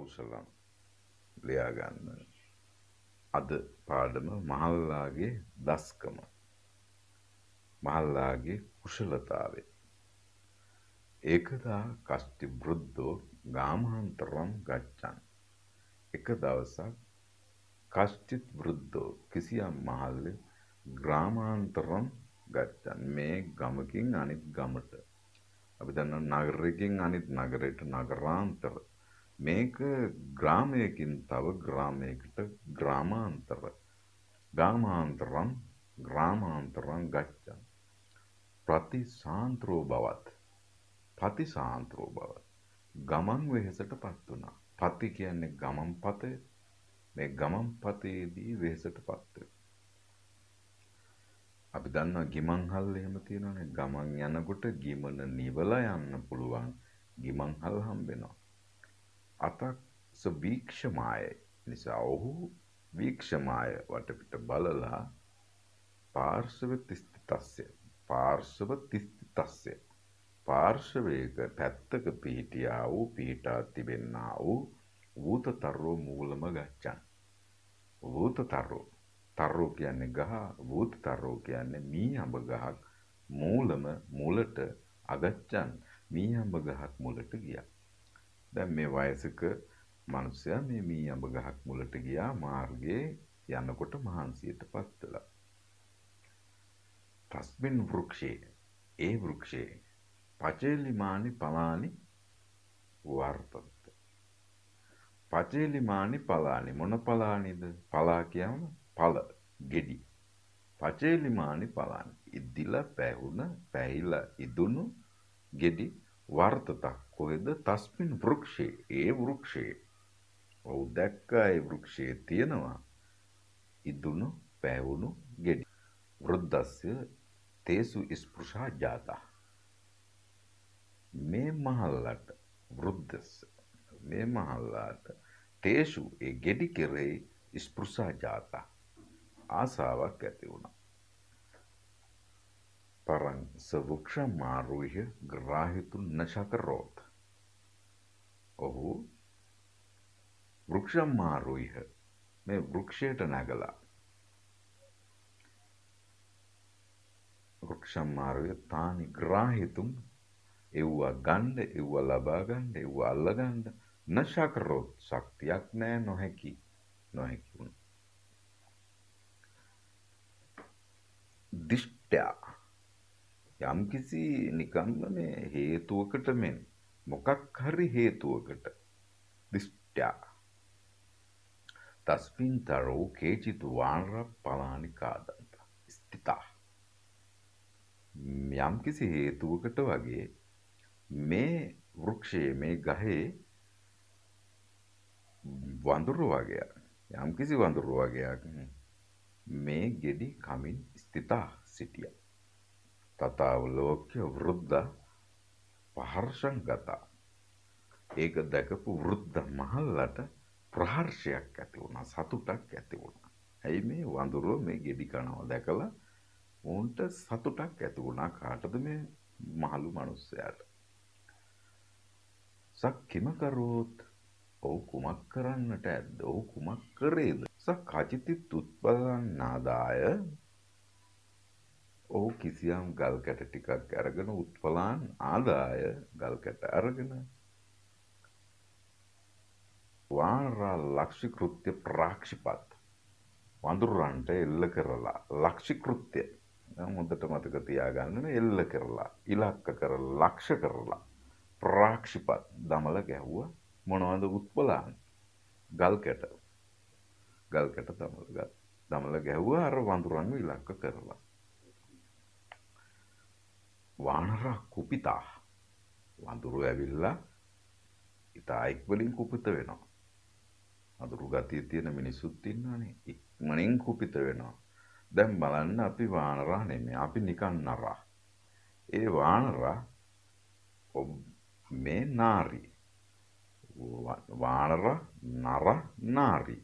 කවුසලම් ලියාගන්න අද පාඩම මහල්ලාගේ දස්කම මහල්ලාගේ කුෂලතාවේ ඒකදා කස්ති බෘද්ධෝ ගාමාන්තරම් ගච්ඡන් එක දවසක් කස්චිත් බෘද්ධෝ කිසියම් මහල්ල ග්‍රාමාන්තරම් ගච්ඡන් මේ ගමකින් අනිත් ගමට අපි දන්න නගරකින් අනිත් නගරයට නගරාන්තර මේක ග්‍රාමයකින් තව ග්‍රාමයකට ග්‍රාමාන්තර ගාමාන්තරම් ග්‍රාමාන්තරම් ගච්ඡන් ප්‍රතිසාන්ත්‍රෝ බවත් පතිසාන්ත්‍රෝ බවත් ගමන් වෙහෙසට පත් වුණා පති කියන්නේ ගමන් පතය මේ ගමන් පතේදී වෙහෙසට පත් අපි දන්නවා ගිමන් හල් එහෙම තියෙනවානේ ගමන් යනකොට ගිමන නිවලා යන්න පුළුවන් ගිමන් හල් හම්බෙනවා අතක් සුභීක්ෂමාය නිසා ඔහු වීක්ෂමාය වටපිට බලලා පාර්ශව තිස්තිතස්ය පාර්ශව තිස්තිතස්ය පාර්ශවයක පැත්තක පිහිටියා වූ පිහිටා තිබෙන්නා වූ වූතතරෝ මූලම ගච්ඡන් වූතතරෝ තරෝ කියන්නේ ගහ වූතතරෝ කියන්නේ මී අඹ ගහක් මූලම මුලට අගච්ඡන් මී අඹ ගහක් මුලට ගියා දැන් මේ වයසක මනුස්සයා මේ මී අඹ ගහක් මුලට ගියා මාර්ගයේ යනකොට මහන්සියට පත් වෙලා. තස්මින් වෘක්ෂේ ඒ වෘක්ෂේ පචේලිමානි පලානි වර්තන්ත. පචේලිමානි පලානි මොන පලානිද? පලා කියම පල ගෙඩි. පචේලිමානි පලානි ඉදිලා පැහුණ පැහිලා ඉදුණු ගෙඩි වර්තතක් කොහෙද තස්මින් වෘක්ෂේ ඒ වෘක්ෂේ ඔව් දැක්කා ඒ වෘක්ෂයේ තියෙනවා ඉදුණු පැවුණු ගෙඩි වෘද්ධස්ය තේසු ස්පෘෂා ජාතා මේ මහල්ලට වෘද්ධස් මේ මහල්ලාට තේසු ඒ ගෙඩි කෙරේ ස්පෘෂා ජාතා ආසාවක් ඇති වුණා परं सवृक्ष मारुह्य ग्राहितुं न शकरोत् ඔහු වෘක්ෂම් මාරුයිහ මේ වෘක්ෂයට නැගලා වෘක්ෂම් මාරුය තානි ග්‍රාහිතුම් එව්වා ගණ්ඩ එව්ව ලබාගණ්ඩ එව්ව අල්ලගණ්ඩ නශකරොත් ශක්තියක් නෑ නොහැකි නොහැකි වුණ. දිෂ්ටා යම්කිසි නිකම්ම මේ හේතුවකට මෙන් මොකක් හරි හේතුවකට දිෂ්ටා තස්මින්තරෝ කේචිත වානර පලානිකාදන්ත ස්ථිතා යම්කිසි හේතුවකට වගේ මේ වෘක්ෂයේ මේ ගහේ වඳුරු වගේයක් යම්කිසි වඳුරු වගේයක් මේ ගෙඩි කමින් ස්ථිතා සිටියා තතාව ලෝක්‍ය වෘද්ධ පහර්ෂං ගතා. ඒක දැකපු වෘද්ධ මහල්ලට ප්‍රහර්ෂයක් ඇති වුණා සතුටක් ඇති වුණා. ඇයි මේ වඳුරුව මේ ගෙඩි කනවා දැකලා ඔවුන්ට සතුටක් ඇති වුණා කාටද මේ මහලු මිනිස්සයාට. සක්කිම කරොත් ඔව් කුමක් කරන්නට ඇද්ද? ඔව් කුමක් කරේද? සක්කාචිති තුත්බලන්නාදාය ඔහු කිසියම් ගල් කැට ටිකක් අරගෙන උත්පලාන් ආදාය ගල් කැට අරගෙන වාරා ලක්ෂි කෘත්‍ය ප්‍රාක්ෂිපත් වඳුරන්ට එල්ල කරලා ලක්ෂි කෘත්‍ය හොඳට මතක තියාගන්න එල්ල කරලා ඉලක්ක කර ලක්ෂ කරලා ප්‍රාක්ෂිපත් දමල ගැහුව මොනවද උත්පලාන් ගල් කැට ගල් කැට දමල ගැහුව අර වඳුරන්ව ඉලක්ක කරලා වානරා කුපිතා වඳුරු ඇවිල්ලා ඉතා එක්වලින් කුපිත වෙනවා. අඳුරු ගතිය තියෙන මිනිස්සුත් ඉන්නවනේ ඉක්මනින් කුපිත වෙනවා. දැන් බලන්න අපි වානරා නෙමෙයි අපි නිකන් නරා. ඒ වානරා මේ නාරි වානර නර නාරි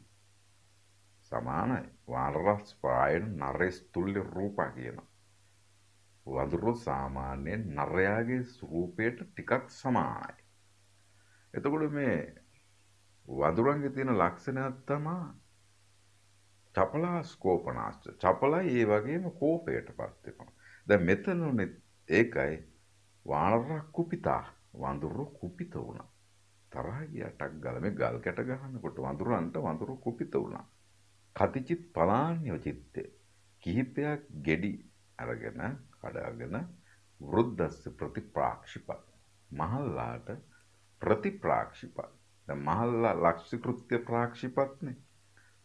සමානයි වානරස් පායන නරෙස් තුල්ලි රූපා කියනවා වඳුරු සාමාන්‍යයෙන් නරයාගේ ස්වරූපයට ටිකක් සමානයි. එතකොට මේ වඳුරන්ගේ තියෙන ලක්ෂණයක් තමා චපලා ස්කෝපනාශ්ච චපලයි ඒ වගේම කෝපයට පත්වෙනවා. දැන් මෙතනනේ ඒකයි වානර කුපිතා වඳුරු කුපිත වුණා. තරහ ගියා ටක් ගාලා මේ ගල් කැට ගහනකොට වඳුරන්ට වඳුරු කුපිත වුණා. කතිචිත් පලාන්‍ය චිත්තේ කිහිපයක් ගෙඩි අරගෙන කඩාගෙන වෘද්ධස්ස ප්‍රතිප්‍රාක්ෂිප මහල්ලාට ප්‍රතිප්‍රාක්ෂිප දැන් මහල්ලා ලක්ෂ්‍ය කෘත්‍ය ප්‍රාක්ෂිපත්නේ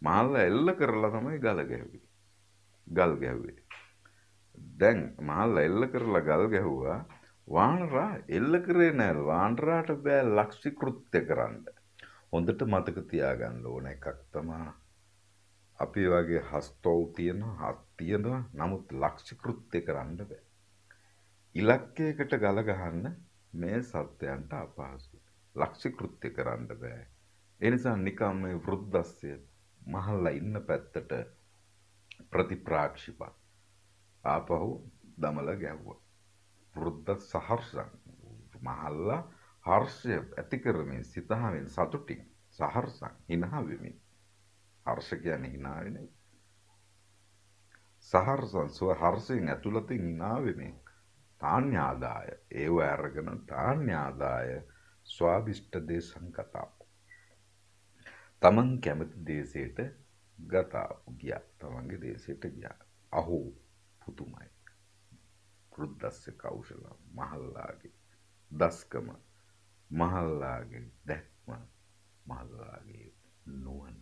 මහල්ලා එල්ල කරලා තමයි ගල ගැහුවේ ගල් ගැහුවේ දැන් මහල්ලා එල්ල කරලා ගල් ගැහුවා වානරා එල්ල කරේ නෑ වානරාට බෑ ලක්ෂ්‍ය කෘත්‍ය කරන්න හොඳට මතක තියාගන්න ඕන එකක් තමයි අපි වගේ හස්තෝව් තියෙන හත් තියෙන නමුත් ලක්ෂ්‍ය කෘත්‍ය කරන්න බෑ. ඉලක්කයකට ගල ගහන්න මේ සත්‍යයන්ට අපහසුයි. ලක්ෂ්‍ය කෘත්‍ය කරන්න බෑ. ඒ නිසා නිකම් මේ වෘද්ධස්ය මහල්ලා ඉන්න පැත්තට ප්‍රතිප්‍රාක්ෂිප ආපහු දමල ගැහුවා. වෘද්ධ සහර්ෂං මහල්ලා හර්ෂය ඇති කරමින් සිතහමින් සතුටින් සහර්සං හිනහා වෙමින් හර්ෂ කියන්නේ hina වෙන එක. සහර්ෂන් සුව හර්ෂයෙන් ඇතුළතින් hina වෙමින් තාන්‍යාදාය ඒව අරගෙන තාන්‍යාදාය ස්වාභිෂ්ට දේ සංකතා. තමන් කැමති දේශයට ගතා ගියා තමන්ගේ දේශයට ගියා අහෝ පුතුමයි කෘද්දස්ස කෞශල මහල්ලාගේ දස්කම මහල්ලාගේ දැක්ම මහල්ලාගේ නුවන